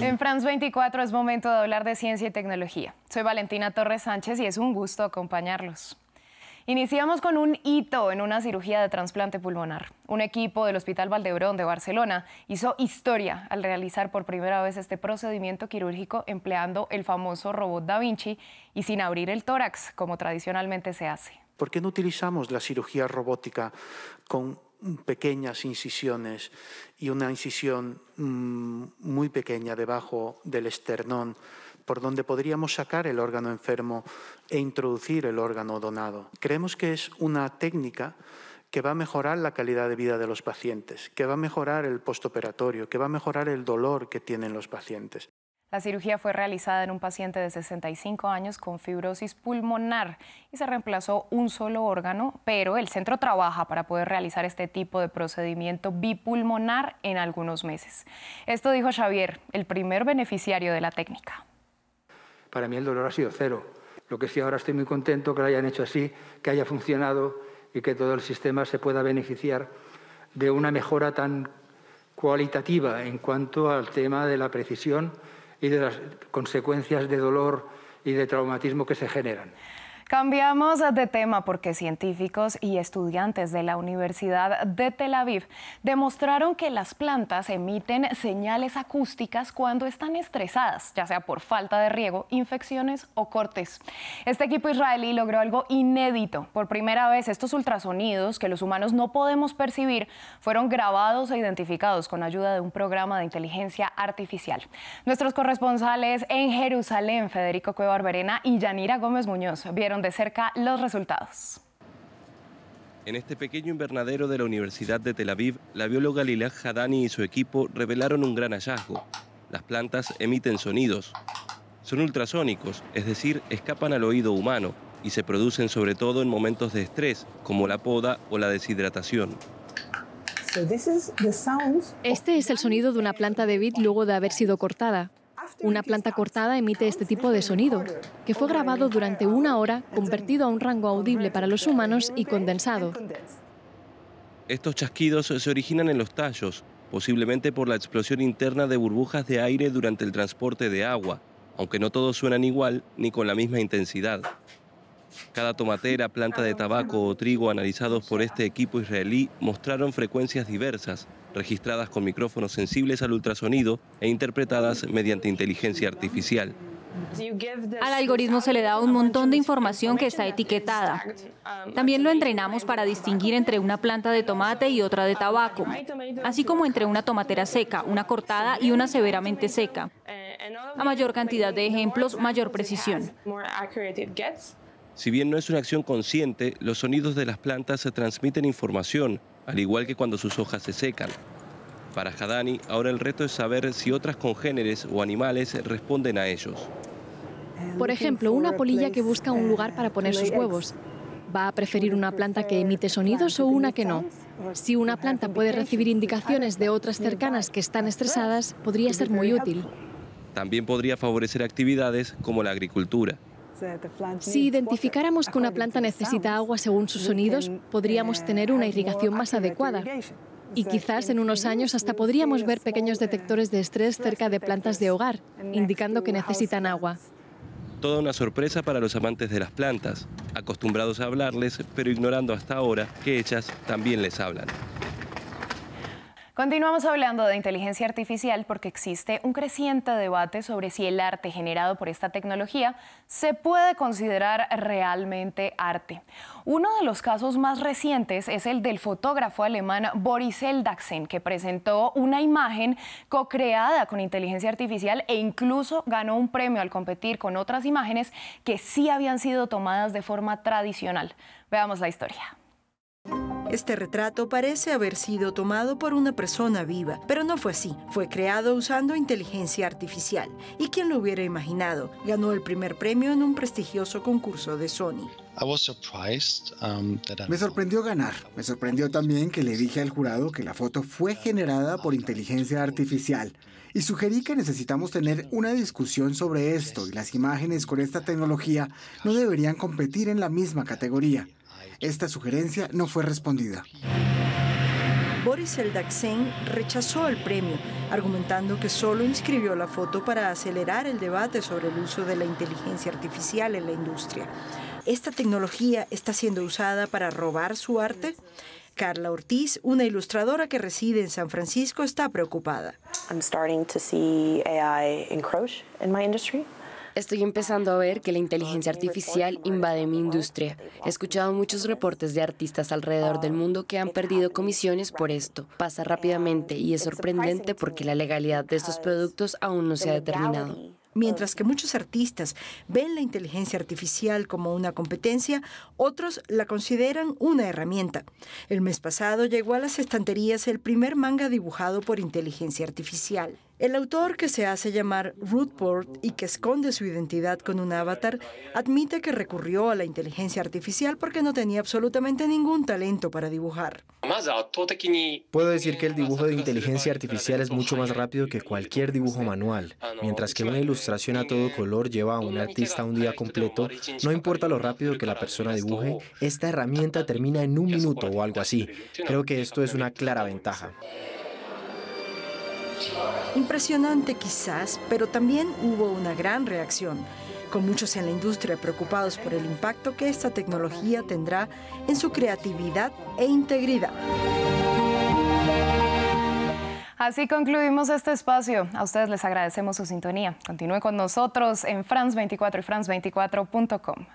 En France 24 es momento de hablar de ciencia y tecnología. Soy Valentina Torres Sánchez y es un gusto acompañarlos. Iniciamos con un hito en una cirugía de trasplante pulmonar. Un equipo del Hospital Valdebrón de Barcelona hizo historia al realizar por primera vez este procedimiento quirúrgico empleando el famoso robot Da Vinci y sin abrir el tórax, como tradicionalmente se hace. ¿Por qué no utilizamos la cirugía robótica con pequeñas incisiones y una incisión mm, muy pequeña debajo del esternón por donde podríamos sacar el órgano enfermo e introducir el órgano donado? Creemos que es una técnica que va a mejorar la calidad de vida de los pacientes, que va a mejorar el postoperatorio, que va a mejorar el dolor que tienen los pacientes. La cirugía fue realizada en un paciente de 65 años con fibrosis pulmonar y se reemplazó un solo órgano, pero el centro trabaja para poder realizar este tipo de procedimiento bipulmonar en algunos meses. Esto dijo Xavier, el primer beneficiario de la técnica. Para mí el dolor ha sido cero. Lo que sí ahora estoy muy contento que lo hayan hecho así, que haya funcionado y que todo el sistema se pueda beneficiar de una mejora tan cualitativa en cuanto al tema de la precisión y de las consecuencias de dolor y de traumatismo que se generan. Cambiamos de tema porque científicos y estudiantes de la Universidad de Tel Aviv demostraron que las plantas emiten señales acústicas cuando están estresadas, ya sea por falta de riego, infecciones o cortes. Este equipo israelí logró algo inédito. Por primera vez, estos ultrasonidos que los humanos no podemos percibir fueron grabados e identificados con ayuda de un programa de inteligencia artificial. Nuestros corresponsales en Jerusalén, Federico Cueva barberena y Yanira Gómez Muñoz, vieron de cerca los resultados. En este pequeño invernadero de la Universidad de Tel Aviv, la bióloga Lila Hadani y su equipo revelaron un gran hallazgo. Las plantas emiten sonidos. Son ultrasónicos, es decir, escapan al oído humano y se producen sobre todo en momentos de estrés, como la poda o la deshidratación. Este es el sonido de una planta de vid luego de haber sido cortada. Una planta cortada emite este tipo de sonido, que fue grabado durante una hora, convertido a un rango audible para los humanos y condensado. Estos chasquidos se originan en los tallos, posiblemente por la explosión interna de burbujas de aire durante el transporte de agua, aunque no todos suenan igual ni con la misma intensidad. Cada tomatera, planta de tabaco o trigo analizados por este equipo israelí mostraron frecuencias diversas, registradas con micrófonos sensibles al ultrasonido e interpretadas mediante inteligencia artificial. Al algoritmo se le da un montón de información que está etiquetada. También lo entrenamos para distinguir entre una planta de tomate y otra de tabaco, así como entre una tomatera seca, una cortada y una severamente seca. A mayor cantidad de ejemplos, mayor precisión. Si bien no es una acción consciente, los sonidos de las plantas se transmiten información, al igual que cuando sus hojas se secan. Para Hadani, ahora el reto es saber si otras congéneres o animales responden a ellos. Por ejemplo, una polilla que busca un lugar para poner sus huevos. ¿Va a preferir una planta que emite sonidos o una que no? Si una planta puede recibir indicaciones de otras cercanas que están estresadas, podría ser muy útil. También podría favorecer actividades como la agricultura. Si identificáramos que una planta necesita agua según sus sonidos, podríamos tener una irrigación más adecuada. Y quizás en unos años hasta podríamos ver pequeños detectores de estrés cerca de plantas de hogar, indicando que necesitan agua. Toda una sorpresa para los amantes de las plantas, acostumbrados a hablarles, pero ignorando hasta ahora que ellas también les hablan. Continuamos hablando de inteligencia artificial porque existe un creciente debate sobre si el arte generado por esta tecnología se puede considerar realmente arte. Uno de los casos más recientes es el del fotógrafo alemán Boris Eldaxen, que presentó una imagen co-creada con inteligencia artificial e incluso ganó un premio al competir con otras imágenes que sí habían sido tomadas de forma tradicional. Veamos la historia. Este retrato parece haber sido tomado por una persona viva, pero no fue así. Fue creado usando inteligencia artificial. ¿Y quien lo hubiera imaginado? Ganó el primer premio en un prestigioso concurso de Sony. Um, Me sorprendió ganar. Me sorprendió también que le dije al jurado que la foto fue generada por inteligencia artificial y sugerí que necesitamos tener una discusión sobre esto y las imágenes con esta tecnología no deberían competir en la misma categoría. Esta sugerencia no fue respondida. Boris Eldaxen rechazó el premio, argumentando que solo inscribió la foto para acelerar el debate sobre el uso de la inteligencia artificial en la industria. ¿Esta tecnología está siendo usada para robar su arte? Carla Ortiz, una ilustradora que reside en San Francisco, está preocupada. I'm starting to see AI encroach in my industry. Estoy empezando a ver que la inteligencia artificial invade mi industria. He escuchado muchos reportes de artistas alrededor del mundo que han perdido comisiones por esto. Pasa rápidamente y es sorprendente porque la legalidad de estos productos aún no se ha determinado. Mientras que muchos artistas ven la inteligencia artificial como una competencia, otros la consideran una herramienta. El mes pasado llegó a las estanterías el primer manga dibujado por inteligencia artificial. El autor que se hace llamar Rootport y que esconde su identidad con un avatar admite que recurrió a la inteligencia artificial porque no tenía absolutamente ningún talento para dibujar. Puedo decir que el dibujo de inteligencia artificial es mucho más rápido que cualquier dibujo manual. Mientras que una ilustración a todo color lleva a un artista un día completo, no importa lo rápido que la persona dibuje, esta herramienta termina en un minuto o algo así. Creo que esto es una clara ventaja. Impresionante quizás, pero también hubo una gran reacción, con muchos en la industria preocupados por el impacto que esta tecnología tendrá en su creatividad e integridad. Así concluimos este espacio. A ustedes les agradecemos su sintonía. Continúe con nosotros en France24 y france24.com.